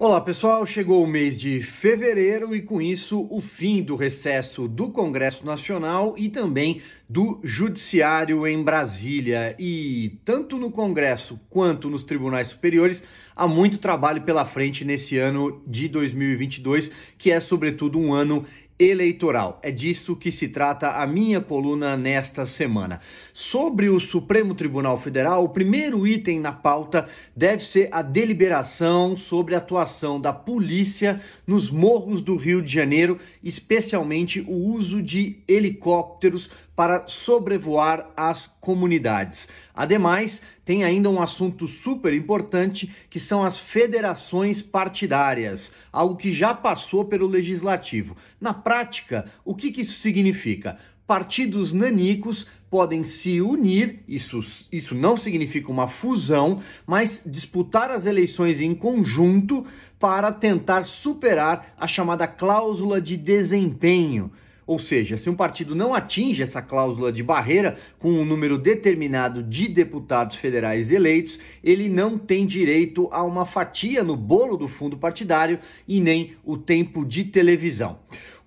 Olá pessoal, chegou o mês de fevereiro e com isso o fim do recesso do Congresso Nacional e também do Judiciário em Brasília. E tanto no Congresso quanto nos tribunais superiores há muito trabalho pela frente nesse ano de 2022, que é sobretudo um ano eleitoral. É disso que se trata a minha coluna nesta semana. Sobre o Supremo Tribunal Federal, o primeiro item na pauta deve ser a deliberação sobre a atuação da polícia nos morros do Rio de Janeiro, especialmente o uso de helicópteros para sobrevoar as comunidades. Ademais, tem ainda um assunto super importante que são as federações partidárias, algo que já passou pelo legislativo. Na prática, o que, que isso significa? Partidos nanicos podem se unir, isso, isso não significa uma fusão, mas disputar as eleições em conjunto para tentar superar a chamada cláusula de desempenho. Ou seja, se um partido não atinge essa cláusula de barreira com um número determinado de deputados federais eleitos, ele não tem direito a uma fatia no bolo do fundo partidário e nem o tempo de televisão.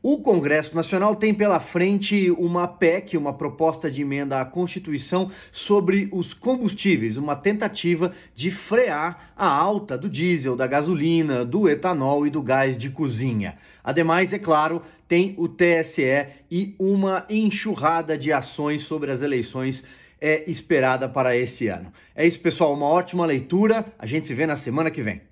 O Congresso Nacional tem pela frente uma PEC, uma proposta de emenda à Constituição sobre os combustíveis, uma tentativa de frear a alta do diesel, da gasolina, do etanol e do gás de cozinha. Ademais, é claro, tem o TSE e uma enxurrada de ações sobre as eleições é esperada para esse ano. É isso, pessoal, uma ótima leitura. A gente se vê na semana que vem.